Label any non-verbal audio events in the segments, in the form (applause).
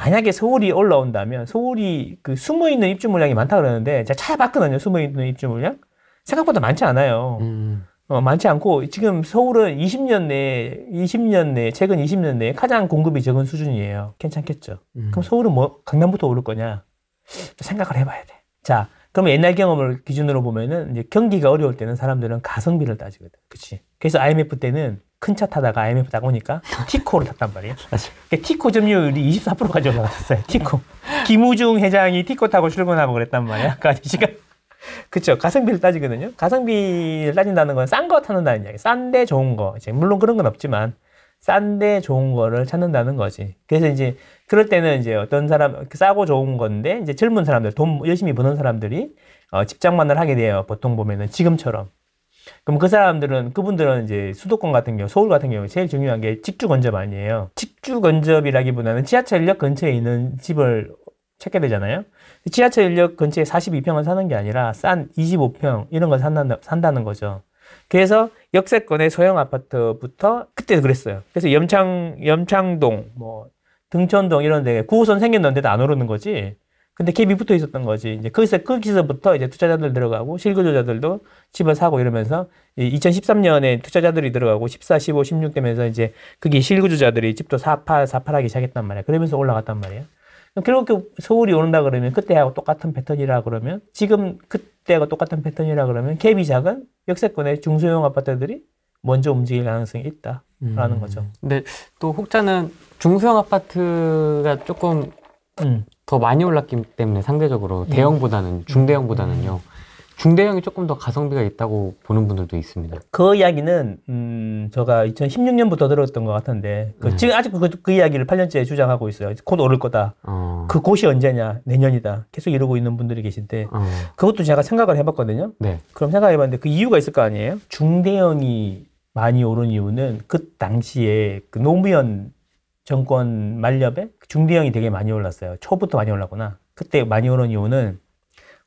만약에 서울이 올라온다면 서울이 그 숨어 있는 입주 물량이 많다 그러는데 제가 찾아봤거든요. 숨어 있는 입주 물량 생각보다 많지 않아요. 음. 음. 어, 많지 않고 지금 서울은 20년 내에 20년 내 최근 20년 내에 가장 공급이 적은 수준이에요. 괜찮겠죠? 음. 그럼 서울은 뭐 강남부터 오를 거냐? 생각을 해봐야 돼. 자 그럼 옛날 경험을 기준으로 보면은 이제 경기가 어려울 때는 사람들은 가성비를 따지거든. 그치. 그래서 IMF 때는 큰 차 타다가 IMF 타고 오니까 티코를 탔단 말이야. (laughs) 그러니까 티코 점유율이 24%까지 올라갔어요. 티코. 김우중 회장이 티코 타고 출근하고 그랬단 말이야. 그 아저씨가. 그쵸. 가성비를 따지거든요. 가성비를 따진다는 건 싼 거 타는다는 이야기. 싼데 좋은 거. 이제 물론 그런 건 없지만. 싼데 좋은 거를 찾는다는 거지. 그래서 이제 그럴 때는 이제 어떤 사람 싸고 좋은 건데 이제 젊은 사람들 돈 열심히 버는 사람들이 어, 집장만을 하게 돼요. 보통 보면은 지금처럼. 그럼 그 사람들은 그분들은 이제 수도권 같은 경우 서울 같은 경우 제일 중요한 게 직주 건접 아니에요. 직주 건접이라기보다는 지하철역 근처에 있는 집을 찾게 되잖아요. 지하철역 근처에 42평을 사는 게 아니라 싼 25평 이런 걸 산다는, 산다는 거죠. 그래서 역세권의 소형 아파트부터 그때도 그랬어요. 그래서 염창 염창동 뭐 등촌동 이런 데구호선 생겼는데도 안 오르는 거지. 근데 갭이 붙어 있었던 거지. 이제 거기서 거기서부터 이제 투자자들 들어가고 실거주자들도 집을 사고 이러면서 2013년에 투자자들이 들어가고 14, 15, 16 되면서 이제 그게 실거주자들이 집도 사파 사팔하기 시작했단 말이야. 그러면서 올라갔단 말이야. 결국 그 서울이 오른다 그러면 그때하고 똑같은 패턴이라 그러면 지금 그때하고 똑같은 패턴이라 그러면 갭이 작은 역세권의 중소형 아파트들이 먼저 움직일 가능성이 있다라는 음. 거죠. 근데 또 혹자는 중소형 아파트가 조금 음. 더 많이 올랐기 때문에 상대적으로 음. 대형보다는 중대형보다는요. 음. 중대형이 조금 더 가성비가 있다고 보는 분들도 있습니다. 그 이야기는 음, 제가 2016년부터 들었던 것 같은데 그 네. 지금 아직 그, 그, 이야기를 8년째 주장하고 있어요. 곧 오를 거다. 어. 그 곳이 언제냐? 내년이다. 계속 이러고 있는 분들이 계신데 어. 그것도 제가 생각을 해봤거든요. 네. 그럼 생각해봤는데 그 이유가 있을 거 아니에요? 중대형이 많이 오른 이유는 그 당시에 그 노무현 정권 만렵에 중대형이 되게 많이 올랐어요. 초부터 많이 올랐구나. 그때 많이 오른 이유는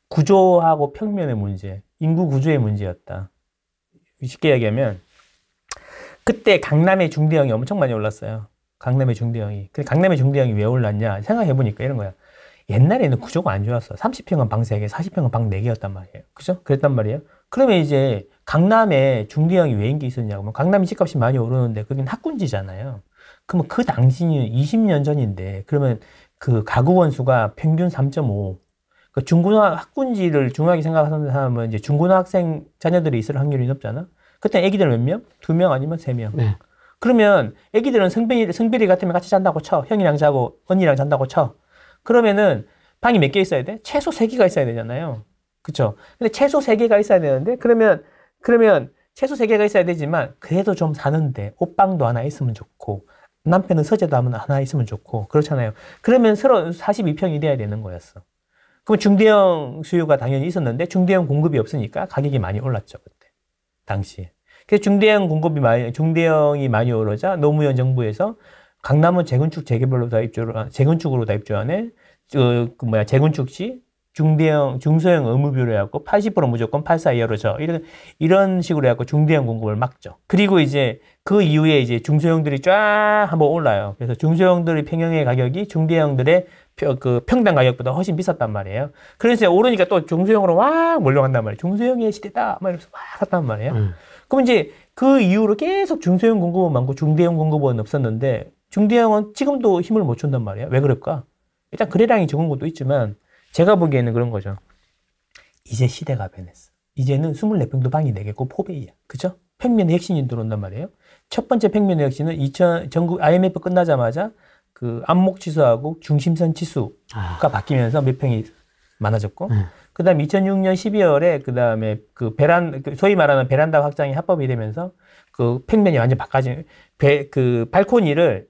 구조하고 평면의 문제, 인구 구조의 문제였다. 쉽게 얘기하면 그때 강남의 중대형이 엄청 많이 올랐어요. 강남의 중대형이. 근데 강남의 중대형이 왜 올랐냐 생각해보니까 이런 거야. 옛날에는 구조가 안 좋았어. 30평은 방 3개, 40평은 방 4개였단 말이에요. 그죠? 그랬단 말이에요. 그러면 이제 강남에 중대형이 왜 인기 있었냐고 하면 강남이 집값이 많이 오르는데 거긴 학군지잖아요. 그러면 그 당시는 20년 전인데 그러면 그 가구 원수가 평균 3.5, 그 중고등 학군지를 중요하게 생각하는 사람은 이제 중고등학생 자녀들이 있을 확률이 높잖아. 그때 애기들 몇 명? 두 명 아니면 세 명. 네. 그러면 애기들은 성별이, 성별이 같으면 같이 잔다고 쳐. 형이랑 자고 언니랑 잔다고 쳐. 그러면은 방이 몇 개 있어야 돼? 최소 세개가 있어야 되잖아요. 그쵸? 근데 최소 세개가 있어야 되는데, 그러면, 그러면 최소 세개가 있어야 되지만, 그래도 좀 사는데, 옷방도 하나 있으면 좋고, 남편은 서재도 하나 있으면 좋고, 그렇잖아요. 그러면 서로 42평이 돼야 되는 거였어. 그럼 중대형 수요가 당연히 있었는데 중대형 공급이 없으니까 가격이 많이 올랐죠 그때 당시에. 그래서 중대형 공급이 많이 중대형이 많이 오르자 노무현 정부에서 강남은 재건축 재개발로 다 입주를 재건축으로 다 입주하네. 그, 그 뭐야 재건축 시 중대형 중소형 의무비율 해갖고 80% 무조건 84 이하로 저 이런 이런 식으로 해갖고 중대형 공급을 막죠. 그리고 이제 그 이후에 이제 중소형들이 쫙 한번 올라요. 그래서 중소형들의 평형의 가격이 중대형들의 그 평당 가격보다 훨씬 비쌌단 말이에요. 그래서 오르니까 또 중소형으로 와 몰려간단 말이에요. 중소형의 시대다 막 이러면서 와 갔단 말이에요. 음. 그럼 이제 그 이후로 계속 중소형 공급은 많고 중대형 공급은 없었는데 중대형은 지금도 힘을 못 준단 말이야. 왜 그럴까? 일단 거래량이 적은 것도 있지만 제가 보기에는 그런 거죠. 이제 시대가 변했어. 이제는 24평도 방이 되겠고 포베이야. 그죠? 평면의 핵심이 들어온단 말이에요. 첫 번째 평면의 핵심은 2000, 전국 IMF 끝나자마자 그 안목 지수하고 중심선 지수가 아. 바뀌면서 몇 평이 많아졌고 네. 그다음 2006년 12월에 그다음에 그 베란 그 소위 말하는 베란다 확장이 합법이 되면서 그 평면이 완전 바꿔진 그 발코니를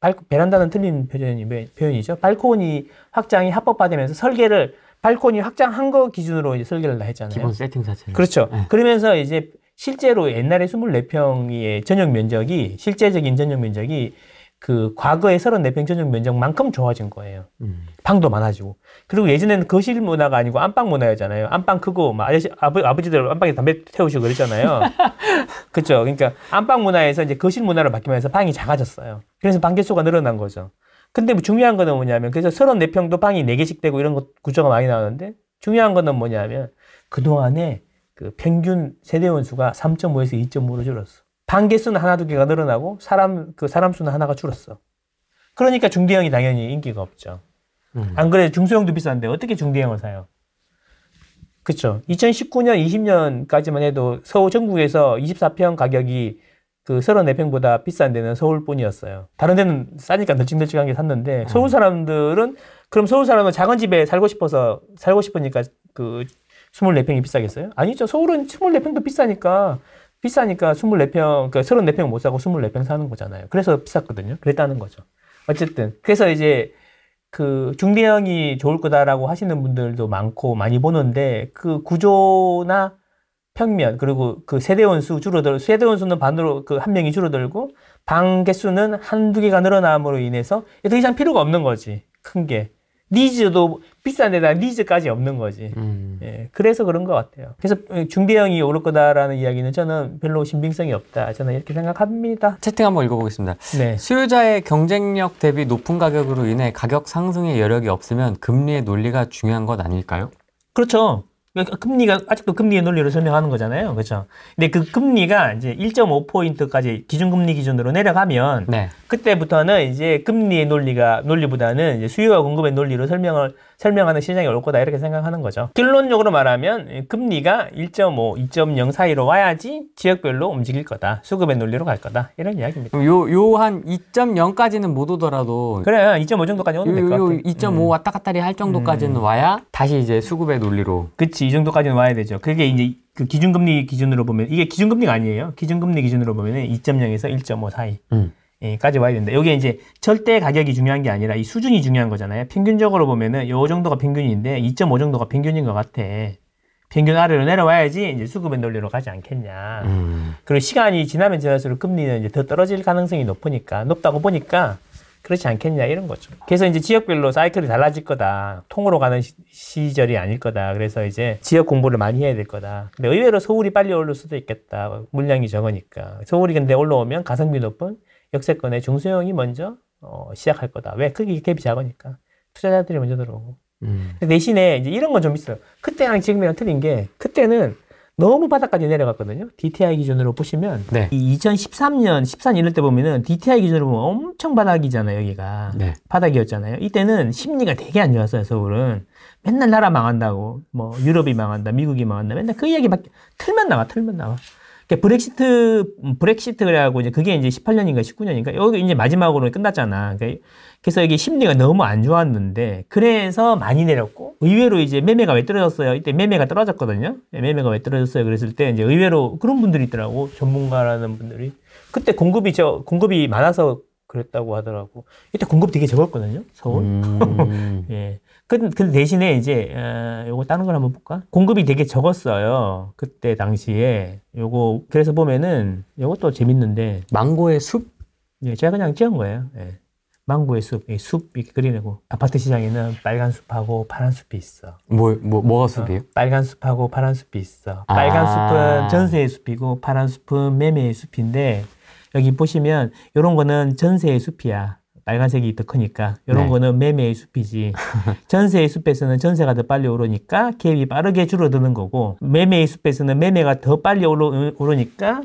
발, 베란다는 틀린 표현이, 표현이죠. 발코니 확장이 합법화되면서 설계를 발코니 확장한 거 기준으로 이제 설계를 다 했잖아요. 기본 세팅 자체. 그렇죠. 네. 그러면서 이제 실제로 옛날에 24평의 전용 면적이 실제적인 전용 면적이 그 과거의 34평 전용 면적만큼 좋아진 거예요. 음. 방도 많아지고. 그리고 예전에는 거실 문화가 아니고 안방 문화였잖아요. 안방 크고 막 아저씨 아버, 아버지들 안방에 담배 태우시고 그랬잖아요. (laughs) 그렇죠. 그러니까 안방 문화에서 이제 거실 문화로 바뀌면서 방이 작아졌어요. 그래서 방 개수가 늘어난 거죠. 근데 뭐 중요한 거는 뭐냐면 그래서 34평도 방이 4개씩 되고 이런 것 구조가 많이 나오는데 중요한 거는 뭐냐면 그동안에 그 평균 세대 원수가 3.5에서 2.5로 줄었어. 반개 수는 하나 두 개가 늘어나고 사람 그 사람 수는 하나가 줄었어. 그러니까 중대형이 당연히 인기가 없죠. 음. 안 그래 중소형도 비싼데 어떻게 중대형을 사요? 그렇죠. 2019년 20년까지만 해도 서울 전국에서 24평 가격이 그 34평보다 비싼 데는 서울뿐이었어요. 다른 데는 싸니까 널찍널찍한 게 샀는데 음. 서울 사람들은 그럼 서울 사람은 작은 집에 살고 싶어서 살고 싶으니까 그 24평이 비싸겠어요? 아니죠. 서울은 24평도 비싸니까 비싸니까 24평, 그러니까 34평 못 사고 24평 사는 거잖아요. 그래서 비쌌거든요. 그랬다는 거죠. 어쨌든. 그래서 이제 그 중대형이 좋을 거다라고 하시는 분들도 많고 많이 보는데 그 구조나 평면 그리고 그 세대원 수 줄어들 세대원 수는 반으로 그 한 명이 줄어들고 방 개수는 한두 개가 늘어남으로 인해서 더 이상 필요가 없는 거지 큰게 니즈도 비싼 데다 니즈까지 없는 거지. 음. 예, 그래서 그런 것 같아요. 그래서 음, 중대형이 오를 거다라는 이야기는 저는 별로 신빙성이 없다. 저는 이렇게 생각합니다. 채팅 한번 읽어보겠습니다. 네. 수요자의 경쟁력 대비 높은 가격으로 인해 가격 상승의 여력이 없으면 금리의 논리가 중요한 것 아닐까요? 그렇죠. 그러니까 금리가 아직도 금리의 논리로 설명하는 거잖아요. 그렇죠? 근데 그 금리가 이제 1.5포인트까지 기준금리 기준으로 내려가면 네. 그때부터는 이제 금리의 논리가 논리보다는 이제 수요와 공급의 논리로 설명을 설명하는 시장이 올 거다 이렇게 생각하는 거죠. 결론적으로 말하면 금리가 1.5, 2.0 사이로 와야지 지역별로 움직일 거다. 수급의 논리로 갈 거다. 이런 이야기입니다. 요요한 2.0까지는 못 오더라도 그래요. 2.5 정도까지 오면 될것같아2.5 음. 왔다 갔다리 할 정도까지는 음. 와야 다시 이제 수급의 논리로 그치 이 정도까지는 와야 되죠. 그게 이제 그 기준금리 기준으로 보면 이게 기준금리가 아니에요. 기준금리 기준으로 보면은 2.0에서 1.5 사이. 음. 예, 까지 와야 된다. 여기 이제 절대 가격이 중요한 게 아니라 이 수준이 중요한 거잖아요. 평균적으로 보면은 요 정도가 평균인데 2.5 정도가 평균인 것 같아. 평균 아래로 내려와야지 이제 수급의 논리로 가지 않겠냐. 음. 그리고 시간이 지나면 지날수록 금리는 이제 더 떨어질 가능성이 높으니까 높다고 보니까 그렇지 않겠냐 이런 거죠. 그래서 이제 지역별로 사이클이 달라질 거다. 통으로 가는 시, 시 절이 아닐 거다. 그래서 이제 지역 공부를 많이 해야 될 거다. 근데 의외로 서울이 빨리 올릴 수도 있겠다. 물량이 적으니까. 서울이 근데 올라오면 가성비 높은 역세권의 중소형이 먼저 어, 시작할 거다. 왜? 크기 갭이 작으니까. 투자자들이 먼저 들어오고. 음. 대신에 이제 이런 건 좀 있어요. 그때랑 지금이랑 틀린 게 그때는 너무 바닥까지 내려갔거든요. DTI 기준으로 보시면 네. 이 2013년 14년 이럴 때 보면은 DTI 기준으로 보면 엄청 바닥이잖아요. 여기가 네. 바닥이었잖아요. 이때는 심리가 되게 안 좋았어요. 서울은 맨날 나라 망한다고 뭐 유럽이 망한다, 미국이 망한다, 맨날 그 이야기밖에 틀면 나와, 틀면 나와. 그러니까 브렉시트 음, 브렉시트라고 이제 그게 이제 18년인가 19년인가 여기 이제 마지막으로 끝났잖아. 그 그래서 이게 심리가 너무 안 좋았는데 그래서 많이 내렸고 의외로 이제 매매가 왜 떨어졌어요? 이때 매매가 떨어졌거든요. 예, 매매가 왜 떨어졌어요? 그랬을 때 이제 의외로 그런 분들이 있더라고 전문가라는 분들이 그때 공급이 저 공급이 많아서 그랬다고 하더라고. 이때 공급 되게 적었거든요. 서울. 음. (laughs) 예. 그, 그 대신에 이제 어, 요거 다른 걸 한번 볼까? 공급이 되게 적었어요. 그때 당시에 요거 그래서 보면은 요것도 재밌는데 망고의 숲? 예, 제가 그냥 찍은 거예요. 예. 망고의 숲, 예, 숲 이렇게 그리내고 아파트 시장에는 빨간 숲하고 파란 숲이 있어. 뭐, 뭐 뭐가 숲이에요? 어, 빨간 숲하고 파란 숲이 있어. 아. 빨간 숲은 전세의 숲이고 파란 숲은 매매의 숲인데 여기 보시면 요런 거는 전세의 숲이야. 빨간색이 더 크니까 이런 네. 거는 매매의 숲이지 (laughs) 전세의 숲에서는 전세가 더 빨리 오르니까 갭이 빠르게 줄어드는 거고 매매의 숲에서는 매매가 더 빨리 오르, 니까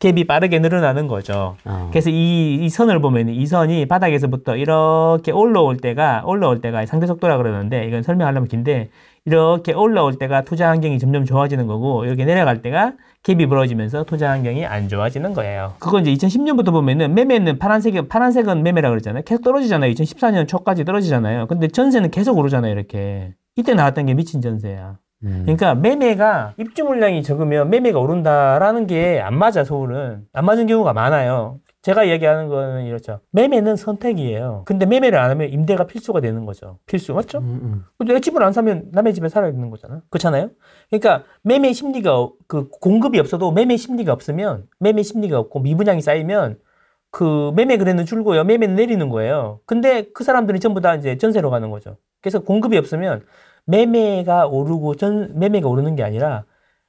갭이 빠르게 늘어나는 거죠. 어. 그래서 이, 이 선을 보면 이 선이 바닥에서부터 이렇게 올라올 때가 올라올 때가 상대 속도라 그러는데 이건 설명하려면 긴데 이렇게 올라올 때가 투자 환경이 점점 좋아지는 거고 이렇게 내려갈 때가 갭이 벌어지면서 투자 환경이 안 좋아지는 거예요. 그거 이제 2010년부터 보면은 매매는 파란색이 파란색은 매매라 그랬잖아요. 계속 떨어지잖아요. 2014년 초까지 떨어지잖아요. 근데 전세는 계속 오르잖아요. 이렇게 이때 나왔던 게 미친 전세야. 음. 그러니까 매매가 입주 물량이 적으면 매매가 오른다라는 게 안 맞아 서울은 안 맞은 경우가 많아요. 제가 얘기하는 거는 이렇죠. 매매는 선택이에요. 근데 매매를 안 하면 임대가 필수가 되는 거죠. 필수 맞죠? 음, 음. 내 집을 안 사면 남의 집에 살아야 되는 거잖아. 그렇잖아요. 그러니까 매매 심리가 그 공급이 없어도 매매 심리가 없으면 매매 심리가 없고 미분양이 쌓이면 그 매매 그래는 줄고요. 매매는 내리는 거예요. 근데 그 사람들이 전부 다 이제 전세로 가는 거죠. 그래서 공급이 없으면 매매가 오르고 전 매매가 오르는 게 아니라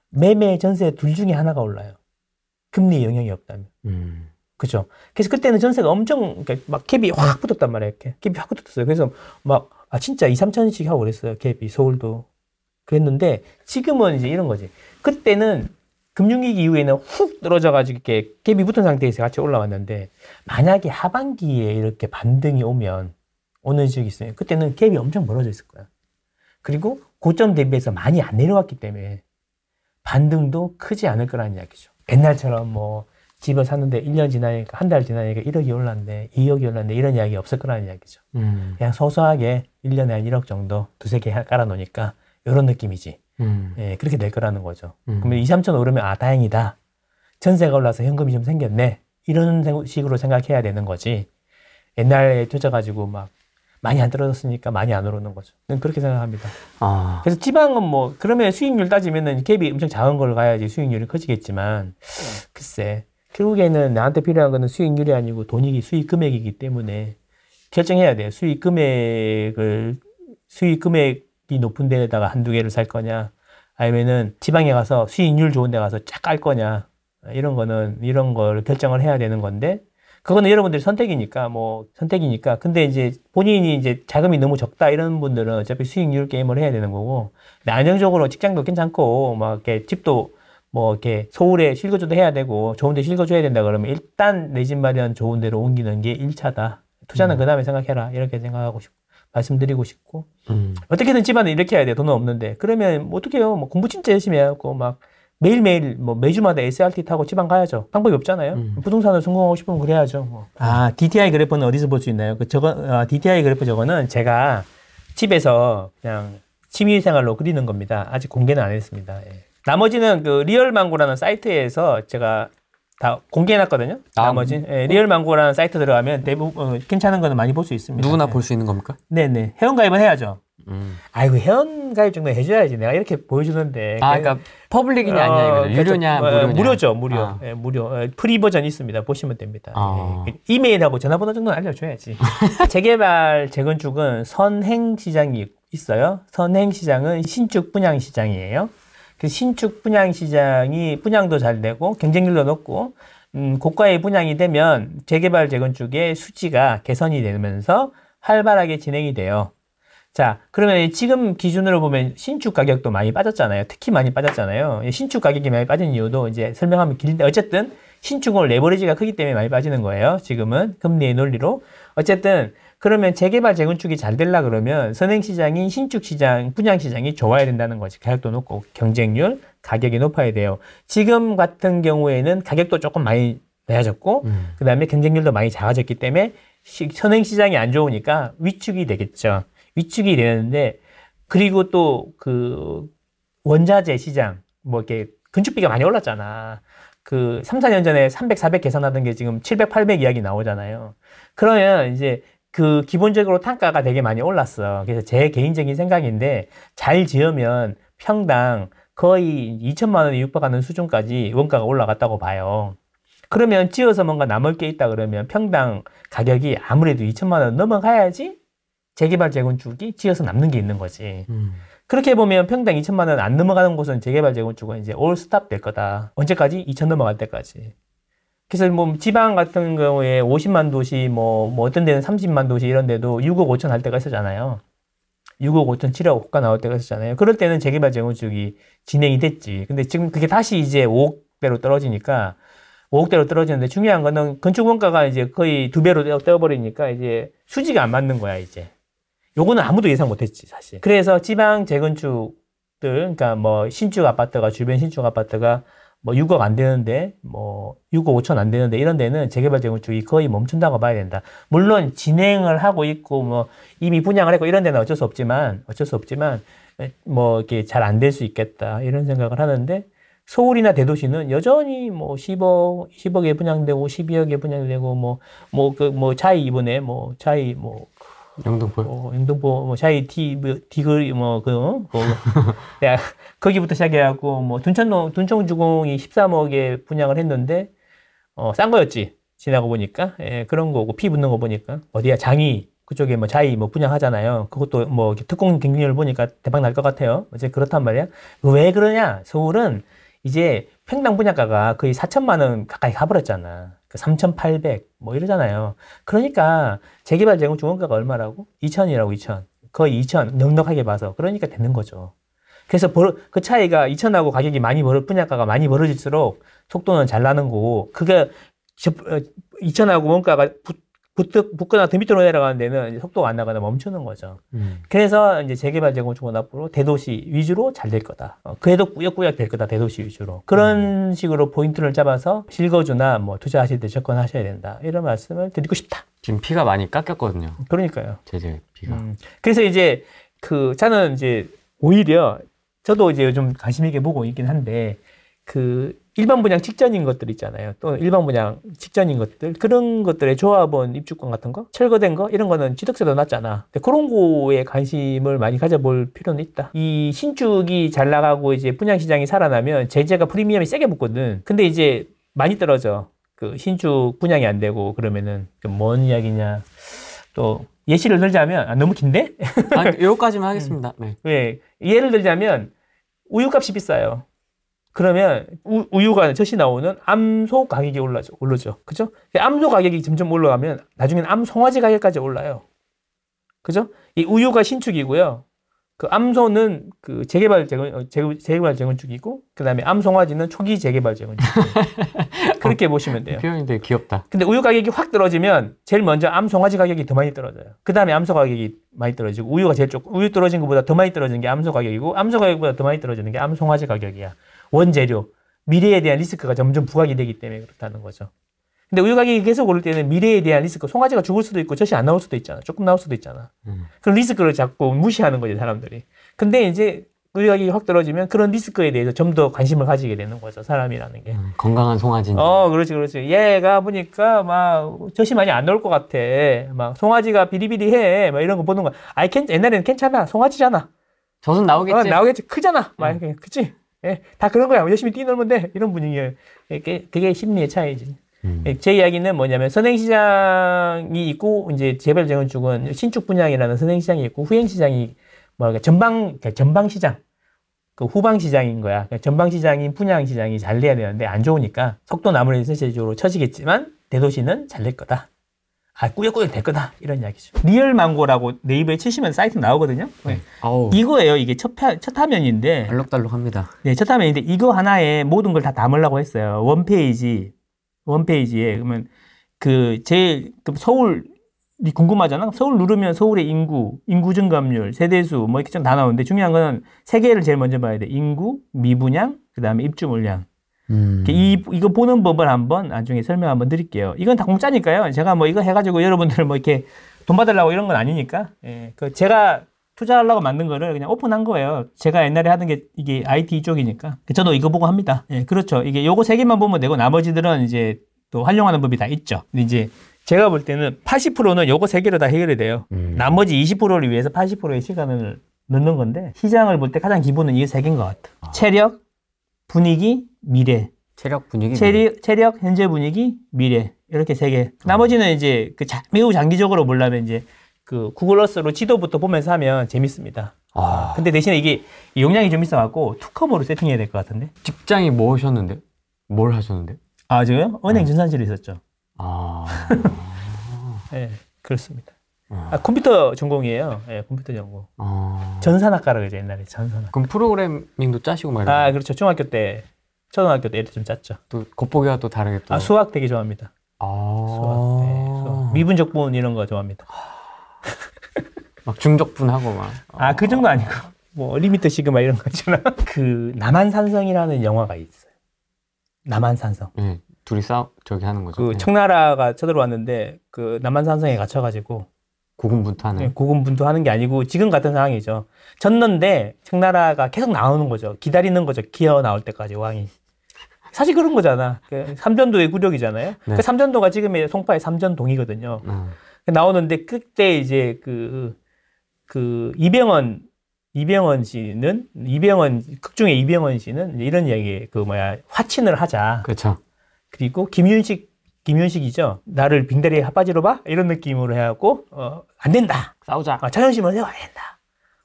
매매 전세 둘 중에 하나가 올라요. 금리 영향이 없다면. 음. 그죠? 그래서 그때는 전세가 엄청 그러니까 막 갭이 확 네. 붙었단 말이에요. 이렇게. 갭이 확 붙었어요. 그래서 막아 진짜 2, 3천씩 하고 그랬어요. 갭이 서울도. 그랬는데 지금은 이제 이런 거지. 그때는 금융위기 이후에는 훅 떨어져가지고 이렇게 갭이 붙은 상태에서 같이 올라왔는데 만약에 하반기에 이렇게 반등이 오면 어느 지역이 있어요. 그때는 갭이 엄청 멀어져 있을 거야. 그리고 고점 대비해서 많이 안 내려왔기 때문에 반등도 크지 않을 거라는 이야기죠. 옛날처럼 뭐 집을 샀는데 1년 지나니까, 한 달 지나니까 1억이 올랐는데 2억이 올랐는데 이런 이야기 없을 거라는 이야기죠. 음. 그냥 소소하게 1년에 한 1억 정도 두세 개 깔아놓으니까, 이런 느낌이지. 음. 예, 그렇게 될 거라는 거죠. 음. 그러면 2, 3천 오르면, 아, 다행이다. 전세가 올라서 현금이 좀 생겼네. 이런 식으로 생각해야 되는 거지. 옛날에 조져가지고 막 많이 안 떨어졌으니까 많이 안 오르는 거죠. 그렇게 생각합니다. 아. 그래서 지방은 뭐, 그러면 수익률 따지면은 갭이 엄청 작은 걸 가야지 수익률이 커지겠지만, 음. 글쎄, 결국에는 나한테 필요한 거는 수익률이 아니고 돈이기 수익 금액이기 때문에 결정해야 돼요. 수익 금액을 수익 금액이 높은 데에다가 한두 개를 살 거냐 아니면은 지방에 가서 수익률 좋은 데 가서 쫙 깔 거냐 이런 거는 이런 걸 결정을 해야 되는 건데 그거는 여러분들이 선택이니까 뭐 선택이니까 근데 이제 본인이 이제 자금이 너무 적다 이런 분들은 어차피 수익률 게임을 해야 되는 거고 안정적으로 직장도 괜찮고 막 이렇게 집도 뭐 이렇게 서울에 실거주도 해야 되고 좋은 데실거줘야 된다 그러면 일단 내 집 마련 좋은 데로 옮기는 게 1차다. 투자는 음. 그 다음에 생각해라. 이렇게 생각하고 싶고. 말씀드리고 싶고 음. 어떻게든 집안에 이렇게 해야 돼요 돈은 없는데 그러면 뭐 어떻게 해요 뭐 공부 진짜 열심히 해갖고 막 매일매일 뭐 매주마다 SRT 타고 지방 가야죠. 방법이 없잖아요. 음. 부동산을 성공하고 싶으면 그래야죠. 뭐. 아, DTI 그래프는 어디서 볼 수 있나요? 그 저거 아, DTI 그래프 저거는 제가 집에서 그냥 취미 생활로 그리는 겁니다. 아직 공개는 안 했습니다. 예. 나머지는 그 리얼망고라는 사이트에서 제가 다 공개해놨거든요. 아, 나머지 음. 예, 리얼망고라는 사이트 들어가면 대부분 어, 괜찮은 거는 많이 볼 수 있습니다. 누구나 예. 볼수 있는 겁니까? 네네 회원가입은 해야죠. 음. 아이고 회원가입 정도 해줘야지 내가 이렇게 보여주는데. 아 그러니까, 퍼블릭이냐 어, 아니냐 이거 그렇죠. 유료냐 뭐, 무료냐. 어, 무료죠 무료 아. 예, 무료 어, 프리 버전 이 있습니다 보시면 됩니다. 아. 예. 이메일하고 전화번호 정도는 알려줘야지. (laughs) 재개발 재건축은 선행 시장이 있어요. 선행 시장은 신축 분양 시장이에요. 그 신축 분양 시장이 분양도 잘 되고 경쟁률도 높고 음, 고가의 분양이 되면 재개발 재건축의 수지가 개선이 되면서 활발하게 진행이 돼요. 자, 그러면 지금 기준으로 보면 신축 가격도 많이 빠졌잖아요. 특히 많이 빠졌잖아요. 신축 가격이 많이 빠진 이유도 이제 설명하면 길데 어쨌든 신축은 레버리지가 크기 때문에 많이 빠지는 거예요. 지금은 금리의 논리로. 어쨌든 그러면 재개발 재건축이 잘 되려 그러면 선행 시장인 신축 시장, 분양 시장이 좋아야 된다는 거지. 가격도 높고 경쟁률, 가격이 높아야 돼요. 지금 같은 경우에는 가격도 조금 많이 낮아졌고 음. 그다음에 경쟁률도 많이 작아졌기 때문에 시, 선행 시장이 안 좋으니까 위축이 되겠죠. 위축이 되는데 그리고 또 그 원자재 시장 뭐 이렇게 건축비가 많이 올랐잖아. 그 3, 4년 전에 300, 400 계산하던 게 지금 700, 800 이야기 나오잖아요. 그러면 이제 그 기본적으로単가가 되게 많이 올랐어. 그래서 제 개인적인 생각인데 잘 지으면 평당 거의 2천만 원에 육박하는 수준까지 원가가 올라갔다고 봐요. 그러면 지어서 뭔가 남을 게 있다 그러면 평당 가격이 아무래도 2천만 원 넘어가야지 재개발 재건축이 지어서 남는 게 있는 거지. 음. 그렇게 보면 평당 2천만 원 안 넘어가는 곳은 재개발 재건축은 이제 올 스탑 될 거다. 언제까지? 2천 넘어갈 때까지. 그래서 뭐 지방 같은 경우에 50만 도시 뭐, 뭐 어떤 데는 30만 도시 이런 데도 6억 5천 할 때가 있었잖아요. 6억 5천, 7억 호가 나올 때가 있었잖아요. 그럴 때는 재개발 재건축이 진행이 됐지. 근데 지금 그게 다시 이제 5억대로 떨어지니까 5억대로 떨어지는데 중요한 거는 건축 원가가 이제 거의 두 배로 떼어버리니까 이제 수지가 안 맞는 거야, 이제. 요거는 아무도 예상 못했지 사실. 그래서 지방 재건축들, 그러니까 뭐 신축 아파트가 주변 신축 아파트가 뭐 6억 안 되는데 뭐 6억 5천 안 되는데 이런 데는 재개발 재건축이 거의 멈춘다고 봐야 된다. 물론 진행을 하고 있고 뭐 이미 분양을 했고 이런 데는 어쩔 수 없지만 어쩔 수 없지만 뭐 이렇게 잘 안 될 수 있겠다 이런 생각을 하는데 서울이나 대도시는 여전히 뭐 10억 10억에 분양되고 12억에 분양되고 뭐뭐 그뭐 그 뭐 차이 이번에 뭐 차이 뭐 영등포. 어, 영등포 뭐 샤이 티뭐 디글 뭐그 뭐, 그, 야, 어, 그, (laughs) 네, 거기부터 시작해갖고 뭐 둔천동 둔천주공이 13억에 분양을 했는데 어, 싼 거였지 지나고 보니까 예, 그런 거고 피 붙는 거 보니까 어디야 장이 그쪽에 뭐 자이 뭐 분양하잖아요. 그것도 뭐 특공 경쟁률 보니까 대박 날 것 같아요. 어제 그렇단 말이야. 왜 그러냐? 서울은 이제 평당 분양가가 거의 4천만 원 가까이 가버렸잖아. 그 3,800 뭐 이러잖아요. 그러니까 재개발 재건 중원가가 얼마라고? 2천이라고 2천. 거의 2천 넉넉하게 봐서 그러니까 되는 거죠. 그래서 벌, 그 차이가 2천하고 가격이 많이 벌어 분양가가 많이 벌어질수록 속도는 잘 나는 거고 그게 2천하고 어, 원가가 붙, 붙거나 더 밑으로 내려가는 데는 속도가 안 나거나 멈추는 거죠. 음. 그래서 이제 재개발, 재건축은 앞으로 대도시 위주로 잘 될 거다. 어, 그래도 꾸역꾸역 될 거다, 대도시 위주로. 그런 음. 식으로 포인트를 잡아서 실거주나 뭐 투자하실 때 접근하셔야 된다. 이런 말씀을 드리고 싶다. 지금 피가 많이 깎였거든요. 그러니까요. 제재 피가. 음. 그래서 이제 그 저는 이제 오히려 저도 이제 요즘 관심 있게 보고 있긴 한데 그 일반 분양 직전인 것들 있잖아요. 또 일반 분양 직전인 것들 그런 것들의 조합원 입주권 같은 거 철거된 거 이런 거는 취득세도 낮잖아. 그런 거에 관심을 많이 가져볼 필요는 있다. 이 신축이 잘 나가고 이제 분양 시장이 살아나면 제재가 프리미엄이 세게 붙거든. 근데 이제 많이 떨어져. 그 신축 분양이 안 되고 그러면은 그 뭔 이야기냐. 또 예시를 들자면 아, 너무 긴데? 아, (laughs) 요까지만 하겠습니다. 네. 네. 예를 들자면 우유값이 비싸요. 그러면 우, 유가 젖이 나오는 암소 가격이 올라죠. 오르죠. 그죠? 암소 가격이 점점 올라가면 나중에는 암송아지 가격까지 올라요. 그죠? 이 우유가 신축이고요. 그 암소는 그 재개발 재건 어, 재개, 재개발 재건축이고 그다음에 암송아지는 초기 재개발 재건축 (laughs) 그렇게 어, 보시면 돼요. 표현이 되게 귀엽다. 근데 우유 가격이 확 떨어지면 제일 먼저 암송아지 가격이 더 많이 떨어져요. 그다음에 암소 가격이 많이 떨어지고 우유가 제일 조금 우유 떨어진 것보다 더 많이 떨어지는 게 암소 가격이고 암소 가격보다 더 많이 떨어지는 게 암송아지 가격이야. 원재료, 미래에 대한 리스크가 점점 부각이 되기 때문에 그렇다는 거죠. 근데 우유 가격이 계속 오를 때는 미래에 대한 리스크, 송아지가 죽을 수도 있고 젖이 안 나올 수도 있잖아. 조금 나올 수도 있잖아. 음. 그런 리스크를 자꾸 무시하는 거죠, 사람들이. 근데 이제 우유 가격이 확 떨어지면 그런 리스크에 대해서 좀 더 관심을 가지게 되는 거죠, 사람이라는 게. 음, 건강한 송아지. 어, 그렇지, 그렇지. 얘가 보니까 막 젖이 많이 안 나올 것 같아. 막 송아지가 비리비리해. 막 이런 거 보는 거. 아이, 옛날에는 괜찮아. 송아지잖아. 젖은 나오겠지. 어, 나오겠지. 크잖아. 막 음. 이렇게. 그치? 예, 다 그런 거야. 열심히 뛰놀면 돼. 이런 분위기예요. 이게 그게 심리의 차이지. 음. 예, 제 이야기는 뭐냐면 선행시장이 있고 이제 재벌 재건축은 신축 분양이라는 선행시장이 있고 후행시장이 뭐 전방 그러니까 전방시장 그 후방시장인 거야. 그러니까 전방시장인 분양시장이 잘 돼야 되는데 안 좋으니까 속도 나무는 전체적으로 처지겠지만 대도시는 잘 될 거다. 아, 꾸역꾸역 됐구나. 이런 이야기죠. 리얼 망고라고 네이버에 치시면 사이트 나오거든요. 네. 네. 이거예요. 이게 첫, 첫 화면인데. 알록달록합니다. 네, 첫 화면인데 이거 하나에 모든 걸 다 담으려고 했어요. 원페이지, 원페이지에. 그러면 그 제일 그 서울, 이 궁금하잖아. 서울 누르면 서울의 인구, 인구 증감률, 세대수 뭐 이렇게 좀 다 나오는데 중요한 거는 세 개를 제일 먼저 봐야 돼. 인구, 미분양, 그 다음에 입주 물량. 음. 이, 이거 보는 법을 한번 나중에 설명 한번 드릴게요. 이건 다 공짜니까요. 제가 뭐 이거 해가지고 여러분들 뭐 이렇게 돈 받으려고 이런 건 아니니까. 예. 그 제가 투자하려고 만든 거를 그냥 오픈한 거예요. 제가 옛날에 하던 게 이게 IT 쪽이니까. 저도 이거 보고 합니다. 예, 그렇죠. 이게 요거 세 개만 보면 되고 나머지들은 이제 또 활용하는 법이 다 있죠. 근데 이제 제가 볼 때는 80%는 요거 세 개로 다 해결이 돼요. 음. 나머지 20%를 위해서 80%의 시간을 넣는 건데 시장을 볼 때 가장 기본은 이게 세 개인 것 같아. 요 아. 체력, 분위기, 미래. 체력 분위기. 체리, 체력, 현재 분위기, 미래. 이렇게 세 개. 음. 나머지는 이제 그 자, 매우 장기적으로 보려면 이제 그 구글러스로 지도부터 보면서 하면 재밌습니다. 아. 근데 대신에 이게 용량이 좀 있어갖고 투컴으로 세팅해야 될 것 같은데. 직장이 뭐 하셨는데? 뭘 하셨는데? 아, 저요 은행 네. 전산실에 있었죠. 아. (laughs) 네, 그렇습니다. 아, 아 컴퓨터 전공이에요. 예, 네, 컴퓨터 전공. 아... 전산학과라고 이제 옛날에 전산학. 그럼 프로그래밍도 짜시고 말이요. 아, 그렇죠. 중학교 때 초등학교 때좀 짰죠. 또 겉보기와 또 다르게 또. 아, 수학 되게 좋아합니다. 아. 수학, 네, 수학. 미분적분 이런 거 좋아합니다. (laughs) 막 중적분하고 막. 아, 그 정도 아니고. 뭐, 리미트 시그마 이런 거 있잖아. (laughs) 그, 남한산성이라는 영화가 있어요. 남한산성. 네, 둘이 싸, 저기 하는 거죠. 그, 네. 청나라가 쳐들어왔는데, 그, 남한산성에 갇혀가지고. 고군분투하는. 네, 고군분투하는 게 아니고, 지금 같은 상황이죠. 졌는데, 청나라가 계속 나오는 거죠. 기다리는 거죠. 기어 나올 때까지, 왕이. 사실 그런 거잖아. 그 삼전도의 구력이잖아요. 네. 그 삼전도가 지금의 송파의 삼전동이거든요. 음. 그 나오는데 그때 이제 그, 그 이병헌, 이병헌 씨는, 이병헌, 극중의 이병헌 씨는 이런 이야기, 그 뭐야, 화친을 하자. 그렇죠. 그리고 김윤식, 김윤식이죠. 나를 빙다리에 핫바지로 봐? 이런 느낌으로 해갖고, 어, 안 된다. 싸우자. 어, 자존심을 세워야 된다.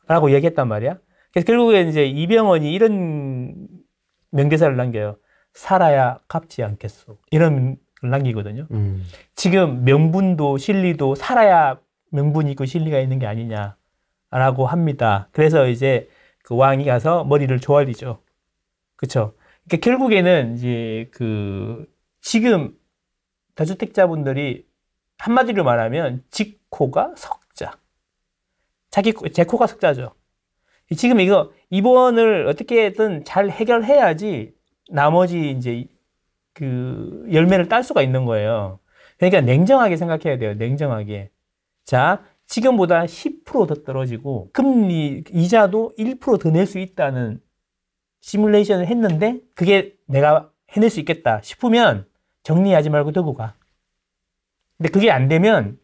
라고 얘기했단 말이야. 그래서 결국에 이제 이병헌이 이런 명대사를 남겨요. 살아야 갚지 않겠소. 이런 남기거든요. 음. 지금 명분도 실리도 살아야 명분이 있고 실리가 있는 게 아니냐라고 합니다. 그래서 이제 그 왕이 가서 머리를 조아리죠그쵸 그러니까 결국에는 이제 그 지금 다주택자분들이 한마디로 말하면 직코가 석자. 자기 제 코가 석자죠. 지금 이거 입원을 어떻게든 잘 해결해야지 나머지 이제 그 열매를 딸 수가 있는 거예요. 그러니까 냉정하게 생각해야 돼요. 냉정하게. 자, 지금보다 10%더 떨어지고 금리 이자도 1%더 낼 수 있다는 시뮬레이션을 했는데 그게 내가 해낼 수 있겠다 싶으면 정리하지 말고 두고 가. 근데 그게 안 되면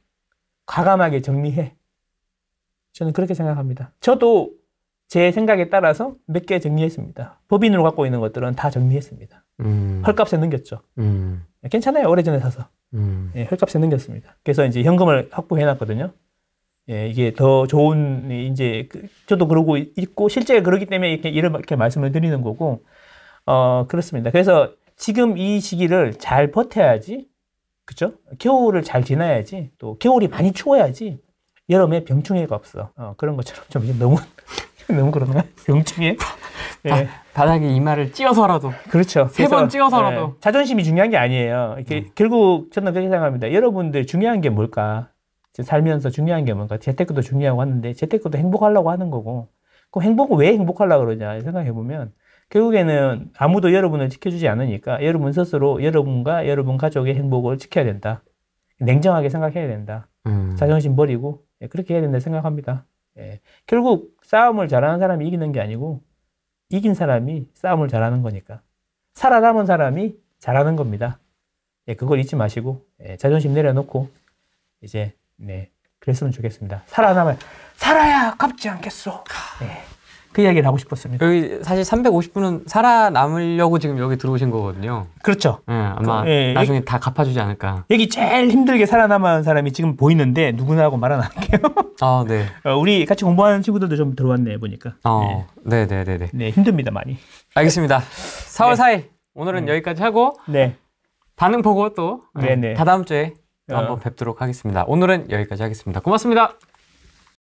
과감하게 정리해. 저는 그렇게 생각합니다. 저도 제 생각에 따라서 몇 개 정리했습니다. 법인으로 갖고 있는 것들은 다 정리했습니다. 음. 헐값에 넘겼죠. 음. 괜찮아요. 오래전에 사서. 음. 예, 헐값에 넘겼습니다. 그래서 이제 현금을 확보해 놨거든요. 예, 이게 더 좋은, 이제, 그, 저도 그러고 있고, 실제 그러기 때문에 이렇게, 이렇게 말씀을 드리는 거고, 어, 그렇습니다. 그래서 지금 이 시기를 잘 버텨야지, 그죠? 겨울을 잘 지나야지, 또 겨울이 많이 추워야지, 여름에 병충해가 없어. 어, 그런 것처럼 좀 너무 너무 그러나? 영충이에요? (laughs) 바닥에 이마를 찧어서라도. 그렇죠. 세번 찧어서라도. 예. 자존심이 중요한 게 아니에요. 이렇게 음. 결국 저는 그렇게 생각합니다. 여러분들 중요한 게 뭘까? 살면서 중요한 게 뭔가 재테크도 중요하고 하는데 재테크도 행복하려고 하는 거고 그 행복은 왜 행복하려고 그러냐 생각해 보면 결국에는 아무도 여러분을 지켜주지 않으니까 여러분 스스로 여러분과 여러분 가족의 행복을 지켜야 된다. 냉정하게 생각해야 된다. 음. 자존심 버리고 예, 그렇게 해야 된다 생각합니다. 예. 결국 싸움을 잘하는 사람이 이기는 게 아니고 이긴 사람이 싸움을 잘하는 거니까 살아남은 사람이 잘하는 겁니다. 예, 그걸 잊지 마시고 예, 자존심 내려놓고 이제 네 그랬으면 좋겠습니다. 살아남아 살아야 갚지 않겠소. 네. 그 이야기를 하고 싶었습니다. 여기 사실 350분은 살아남으려고 지금 여기 들어오신 거거든요. 그렇죠. 예, 아마 그, 예, 예. 나중에 여다 갚아주지 않을까. 여기 제일 힘들게 살아남은 사람이 지금 보이는데 누구나 고말안 할게요. 아, 네. (laughs) 어, 우리 같이 공부하는 친구들도 좀 들어왔네 보니까. 어, 네, 네, 네, 네. 네, 힘듭니다 많이. 알겠습니다. 4월 네. 4일 오늘은 음. 여기까지 하고. 네. 반응 보고 또 네, 네. 네. 다다음 주에 어. 한번 뵙도록 하겠습니다. 오늘은 여기까지 하겠습니다. 고맙습니다.